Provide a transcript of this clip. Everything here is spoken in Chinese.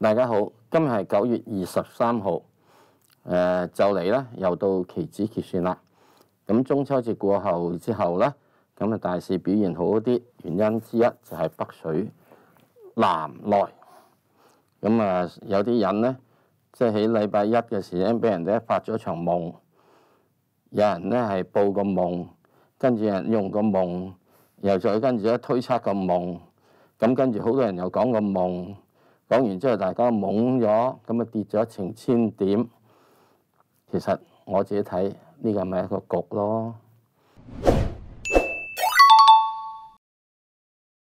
大家好，今日系九月二十三號，誒就嚟咧，又到期指结算啦。咁中秋節過後之後咧，咁啊大市表現好啲，原因之一就係北水南來。咁啊有啲人咧，即係喺禮拜一嘅時间，俾人哋发發咗場夢，有人咧係報個夢，跟住人用個夢，又再跟住一推測個夢，咁跟住好多人又講個夢。講完之後，大家懵咗，咁啊跌咗成千點。其實我自己睇，呢個咪一個局咯。